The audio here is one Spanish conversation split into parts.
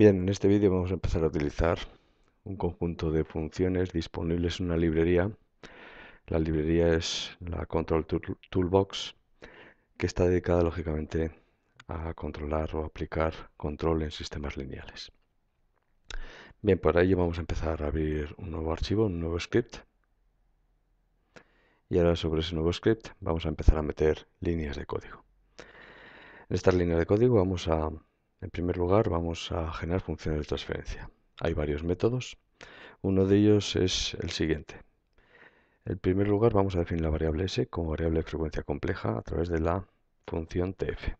Bien, en este vídeo vamos a empezar a utilizar un conjunto de funciones disponibles en una librería. La librería es la Control Toolbox, que está dedicada lógicamente a controlar o aplicar control en sistemas lineales. Bien, para ello vamos a empezar a abrir un nuevo archivo, un nuevo script. Y ahora sobre ese nuevo script vamos a empezar a meter líneas de código. En estas líneas de código vamos a en primer lugar, vamos a generar funciones de transferencia. Hay varios métodos. Uno de ellos es el siguiente. En primer lugar, vamos a definir la variable s como variable de frecuencia compleja a través de la función tf,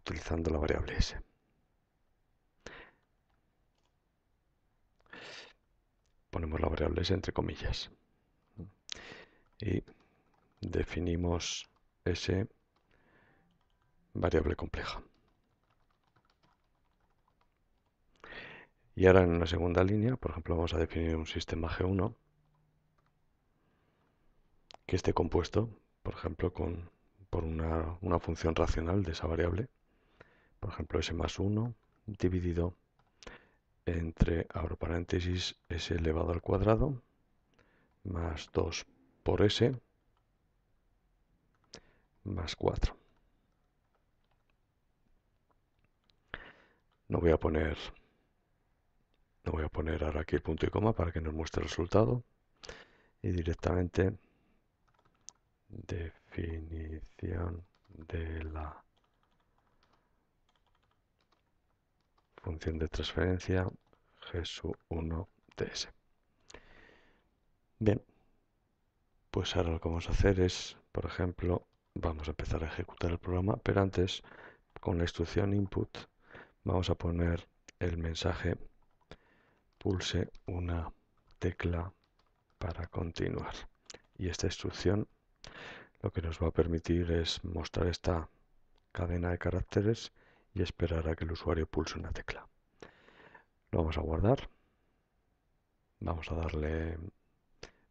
utilizando la variable s. Ponemos la variable s entre comillas y definimos s variable compleja. Y ahora en una segunda línea, por ejemplo, vamos a definir un sistema G1 que esté compuesto, por ejemplo, por una, una función racional de esa variable. Por ejemplo, S más 1 dividido entre, abro paréntesis, S elevado al cuadrado más 2 por S más 4. No voy a poner voy a poner ahora aquí el punto y coma para que nos muestre el resultado y directamente definición de la función de transferencia gsu 1 ts Bien, pues ahora lo que vamos a hacer es, por ejemplo, vamos a empezar a ejecutar el programa, pero antes, con la instrucción input, vamos a poner el mensaje pulse una tecla para continuar. Y esta instrucción lo que nos va a permitir es mostrar esta cadena de caracteres y esperar a que el usuario pulse una tecla. Lo vamos a guardar. Vamos a darle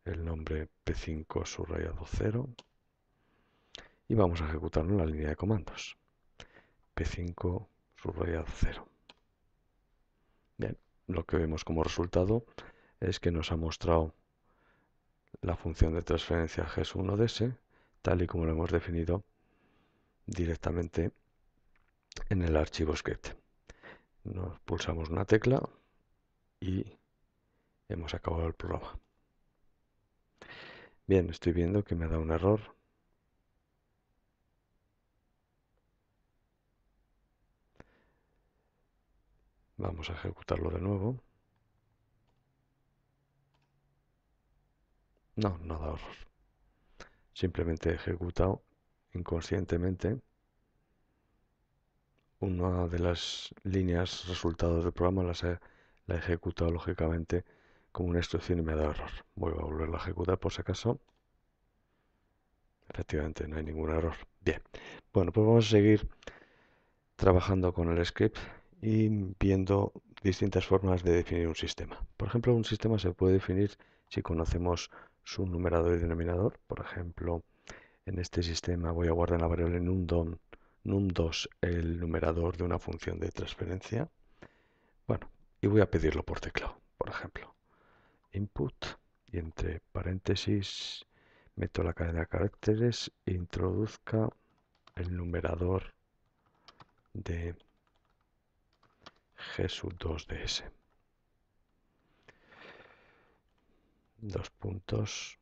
el nombre P5 subrayado 0 y vamos a ejecutarlo en la línea de comandos. P5 subrayado 0 lo que vemos como resultado es que nos ha mostrado la función de transferencia GES1 ds tal y como lo hemos definido directamente en el archivo script. E nos pulsamos una tecla y hemos acabado el programa. Bien, estoy viendo que me ha dado un error Vamos a ejecutarlo de nuevo. No, no da error. Simplemente he ejecutado inconscientemente una de las líneas resultados del programa, la he ejecutado lógicamente como una instrucción y me ha dado error. Voy a volver a ejecutar por si acaso. Efectivamente, no hay ningún error. Bien, bueno, pues vamos a seguir trabajando con el script y viendo distintas formas de definir un sistema. Por ejemplo, un sistema se puede definir si conocemos su numerador y denominador. Por ejemplo, en este sistema voy a guardar en la variable num2 el numerador de una función de transferencia. Bueno, y voy a pedirlo por teclado, por ejemplo. Input y entre paréntesis meto la cadena de caracteres, introduzca el numerador de sub 2DS. Dos puntos.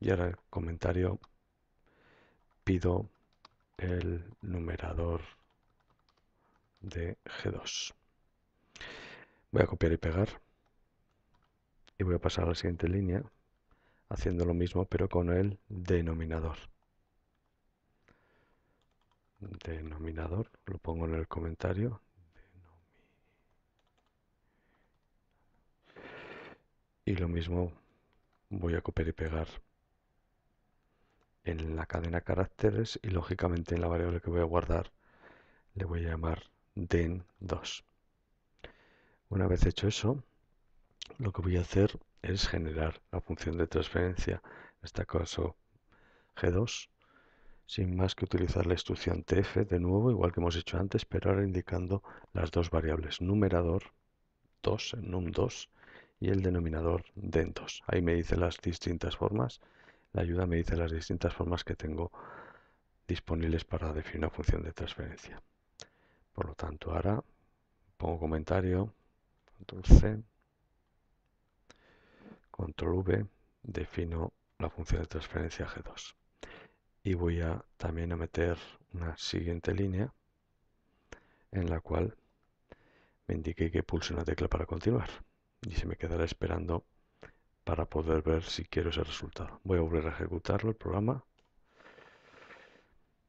Y ahora el comentario pido el numerador de G2. Voy a copiar y pegar. Y voy a pasar a la siguiente línea haciendo lo mismo pero con el denominador denominador, lo pongo en el comentario. Y lo mismo voy a copiar y pegar en la cadena caracteres y lógicamente en la variable que voy a guardar le voy a llamar den2. Una vez hecho eso, lo que voy a hacer es generar la función de transferencia, en este caso g2, sin más que utilizar la instrucción tf de nuevo, igual que hemos hecho antes, pero ahora indicando las dos variables, numerador 2, num2, y el denominador den2. Ahí me dice las distintas formas, la ayuda me dice las distintas formas que tengo disponibles para definir una función de transferencia. Por lo tanto, ahora pongo comentario, control C, control V, defino la función de transferencia G2 y voy a también a meter una siguiente línea en la cual me indique que pulse una tecla para continuar y se me quedará esperando para poder ver si quiero ese resultado. Voy a volver a ejecutarlo el programa.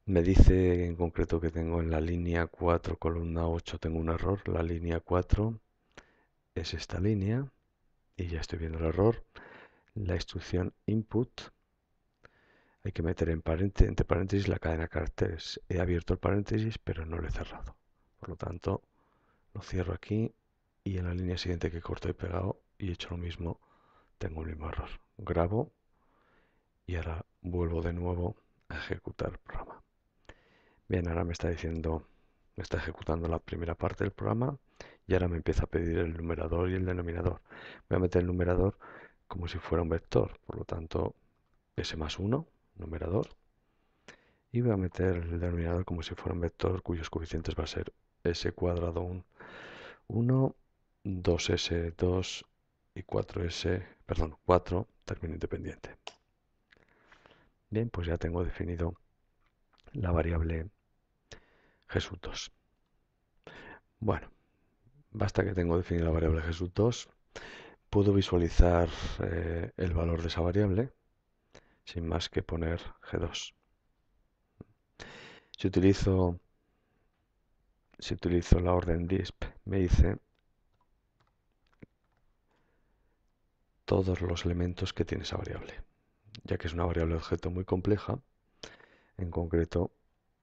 Me dice en concreto que tengo en la línea 4, columna 8, tengo un error. La línea 4 es esta línea y ya estoy viendo el error. La instrucción input hay que meter entre paréntesis la cadena de caracteres. He abierto el paréntesis, pero no lo he cerrado. Por lo tanto, lo cierro aquí y en la línea siguiente que corto y pegado y he hecho lo mismo, tengo el mismo error. Grabo y ahora vuelvo de nuevo a ejecutar el programa. Bien, ahora me está diciendo, me está ejecutando la primera parte del programa y ahora me empieza a pedir el numerador y el denominador. Voy a meter el numerador como si fuera un vector, por lo tanto, S más 1 numerador y voy a meter el denominador como si fuera un vector cuyos coeficientes va a ser s cuadrado 1, 2s, 2 y 4s, perdón, 4, término independiente. Bien, pues ya tengo definido la variable Jesús2. Bueno, basta que tengo definida la variable Jesús2, puedo visualizar eh, el valor de esa variable sin más que poner G2. Si utilizo, si utilizo la orden disp, me dice todos los elementos que tiene esa variable. Ya que es una variable objeto muy compleja, en concreto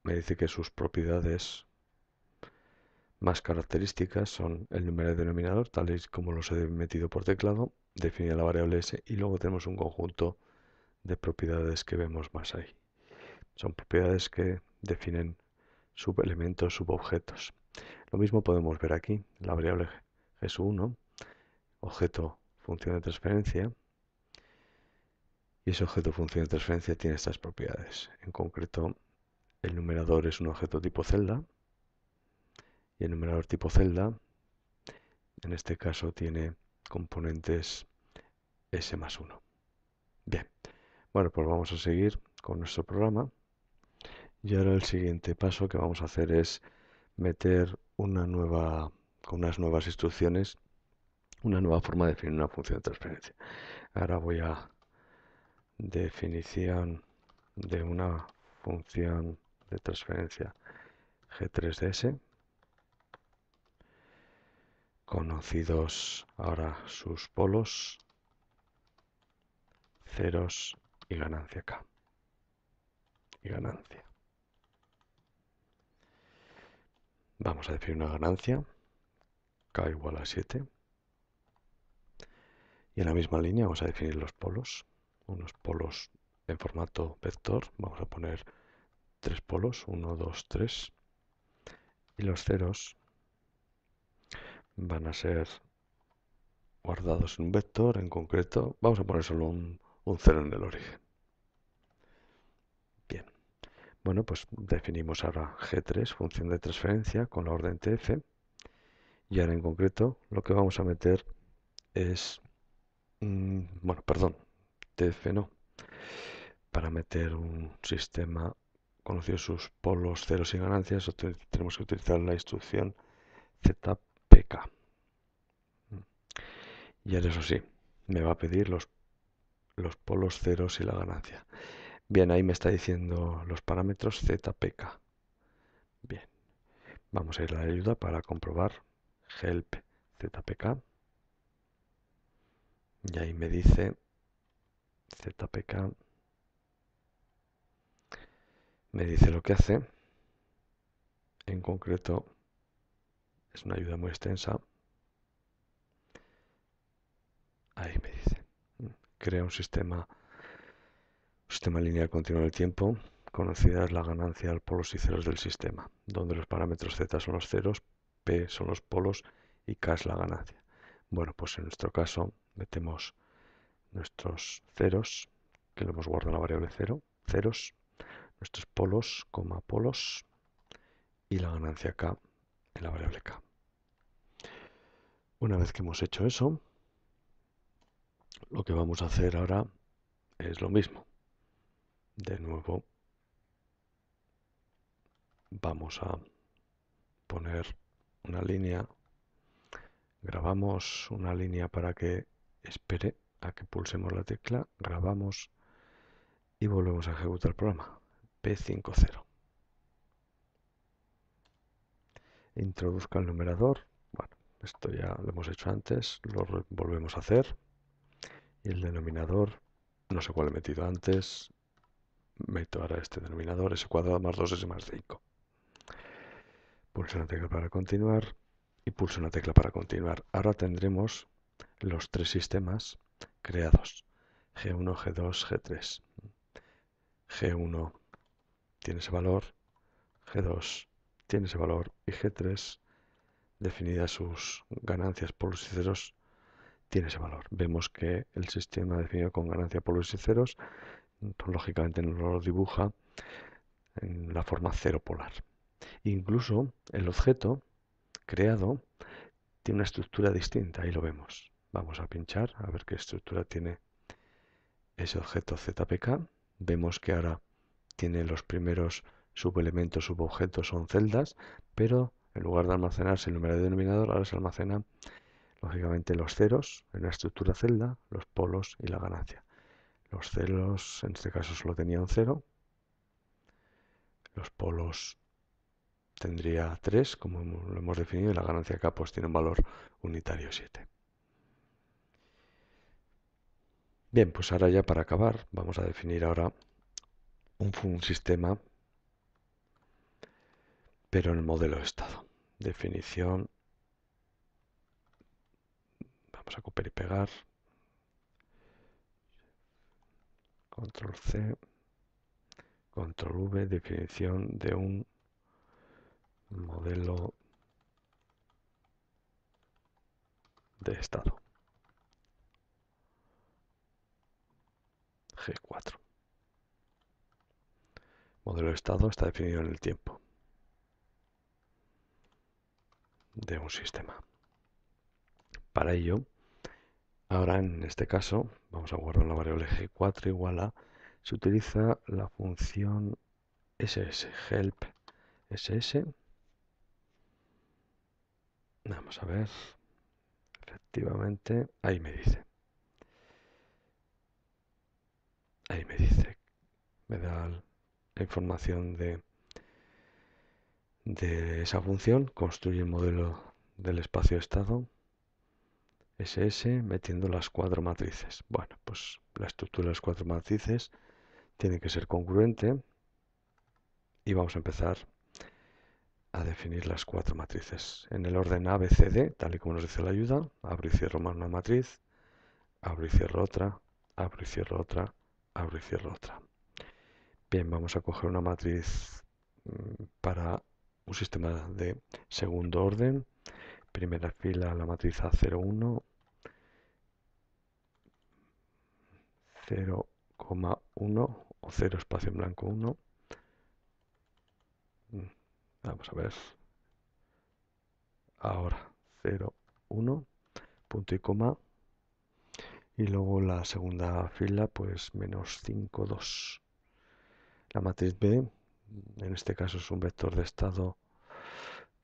me dice que sus propiedades más características son el número de denominador, tal y como los he metido por teclado, definida la variable s, y luego tenemos un conjunto de propiedades que vemos más ahí. Son propiedades que definen subelementos, subobjetos. Lo mismo podemos ver aquí, la variable g 1 objeto función de transferencia, y ese objeto función de transferencia tiene estas propiedades. En concreto, el numerador es un objeto tipo celda, y el numerador tipo celda, en este caso, tiene componentes S más 1. Bien. Bueno, pues vamos a seguir con nuestro programa. Y ahora el siguiente paso que vamos a hacer es meter una nueva, con unas nuevas instrucciones, una nueva forma de definir una función de transferencia. Ahora voy a definición de una función de transferencia G3DS, conocidos ahora sus polos, ceros y ganancia acá. Y ganancia. Vamos a definir una ganancia. K igual a 7. Y en la misma línea vamos a definir los polos. Unos polos en formato vector. Vamos a poner tres polos. 1, 2, 3. Y los ceros van a ser guardados en un vector en concreto. Vamos a poner solo un un cero en el origen. Bien. Bueno, pues definimos ahora G3, función de transferencia, con la orden TF. Y ahora en concreto lo que vamos a meter es... Mm, bueno, perdón, TF no. Para meter un sistema conocido sus polos ceros y ganancias, tenemos que utilizar la instrucción zpk. Mm. Y ahora eso sí, me va a pedir los los polos ceros y la ganancia. Bien, ahí me está diciendo los parámetros zpk. Bien, vamos a ir a la ayuda para comprobar help zpk. Y ahí me dice zpk. Me dice lo que hace. En concreto, es una ayuda muy extensa. Ahí me crea un sistema, sistema lineal continuo del tiempo. Conocida es la ganancia al polos y ceros del sistema, donde los parámetros z son los ceros, p son los polos y k es la ganancia. Bueno, pues en nuestro caso metemos nuestros ceros, que lo hemos guardado en la variable cero, ceros, nuestros polos, coma polos, y la ganancia k en la variable k. Una vez que hemos hecho eso, lo que vamos a hacer ahora es lo mismo. De nuevo, vamos a poner una línea. Grabamos una línea para que espere a que pulsemos la tecla. Grabamos y volvemos a ejecutar el programa. P50. Introduzca el numerador. Bueno, esto ya lo hemos hecho antes. Lo volvemos a hacer y el denominador, no sé cuál he metido antes, meto ahora este denominador, s cuadrado más 2s más 5. Pulso una tecla para continuar y pulso una tecla para continuar. Ahora tendremos los tres sistemas creados, G1, G2, G3. G1 tiene ese valor, G2 tiene ese valor y G3 definidas sus ganancias por los ceros tiene ese valor. Vemos que el sistema definido con ganancia por los ceros pues, lógicamente no lo dibuja en la forma cero polar. Incluso el objeto creado tiene una estructura distinta, ahí lo vemos. Vamos a pinchar a ver qué estructura tiene ese objeto ZPK. Vemos que ahora tiene los primeros subelementos, subobjetos, son celdas, pero en lugar de almacenarse el número de denominador, ahora se almacena lógicamente los ceros en la estructura celda, los polos y la ganancia. Los ceros en este caso solo tenía un cero, los polos tendría 3, como lo hemos definido, y la ganancia acá pues, tiene un valor unitario 7. Bien, pues ahora ya para acabar, vamos a definir ahora un, un sistema, pero en el modelo de estado. Definición Vamos pues, a copiar y pegar. Control C. Control V, definición de un modelo de estado. G4. Modelo de estado está definido en el tiempo de un sistema. Para ello, Ahora en este caso vamos a guardar la variable g4 igual a, se utiliza la función ss, help ss. Vamos a ver, efectivamente, ahí me dice. Ahí me dice, me da la información de, de esa función, construye el modelo del espacio estado SS metiendo las cuatro matrices. Bueno, pues la estructura de las cuatro matrices tiene que ser congruente y vamos a empezar a definir las cuatro matrices. En el orden ABCD, tal y como nos dice la ayuda, abro y cierro más una matriz, abro y cierro otra, abro y cierro otra, abro y cierro otra. Bien, vamos a coger una matriz mm, para un sistema de segundo orden primera fila la matriz A01, 0,1 o 0 espacio en blanco 1. Mm, vamos a ver. Ahora 0, 1, punto y coma. Y luego la segunda fila, pues menos 5, 2. La matriz B, en este caso es un vector de estado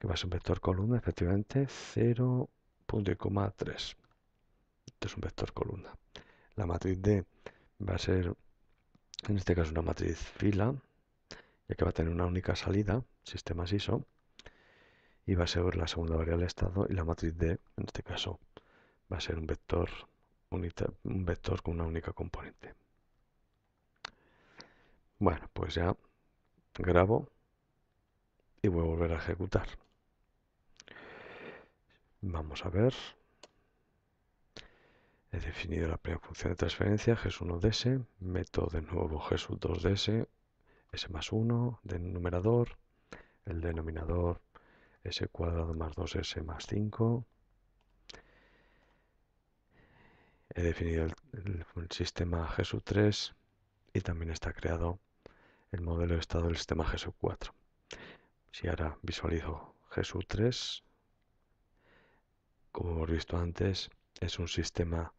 que va a ser un vector columna, efectivamente, 0.3. Esto es un vector columna. La matriz D va a ser, en este caso, una matriz fila, ya que va a tener una única salida, sistema ISO, y va a ser la segunda variable de estado, y la matriz D, en este caso, va a ser un vector, un vector con una única componente. Bueno, pues ya grabo y voy a volver a ejecutar. Vamos a ver. He definido la primera función de transferencia, g 1 ds, meto de nuevo g 2 ds, S más 1 del numerador, el denominador S cuadrado más 2S más 5. He definido el, sistema g 3 y también está creado el modelo de estado del sistema g 4 Si ahora visualizo g 3 como hemos visto antes, es un sistema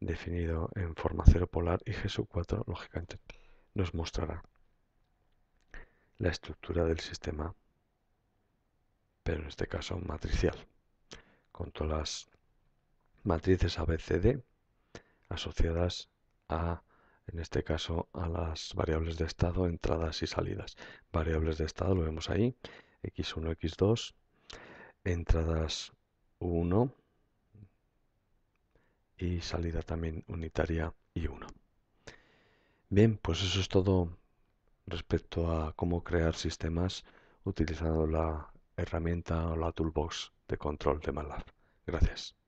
definido en forma cero polar y g 4 lógicamente, nos mostrará la estructura del sistema, pero en este caso matricial, con todas las matrices ABCD asociadas a, en este caso, a las variables de estado, entradas y salidas. Variables de estado lo vemos ahí, x1, x2, entradas 1 y salida también unitaria y 1. Bien, pues eso es todo respecto a cómo crear sistemas utilizando la herramienta o la toolbox de control de MATLAB. Gracias.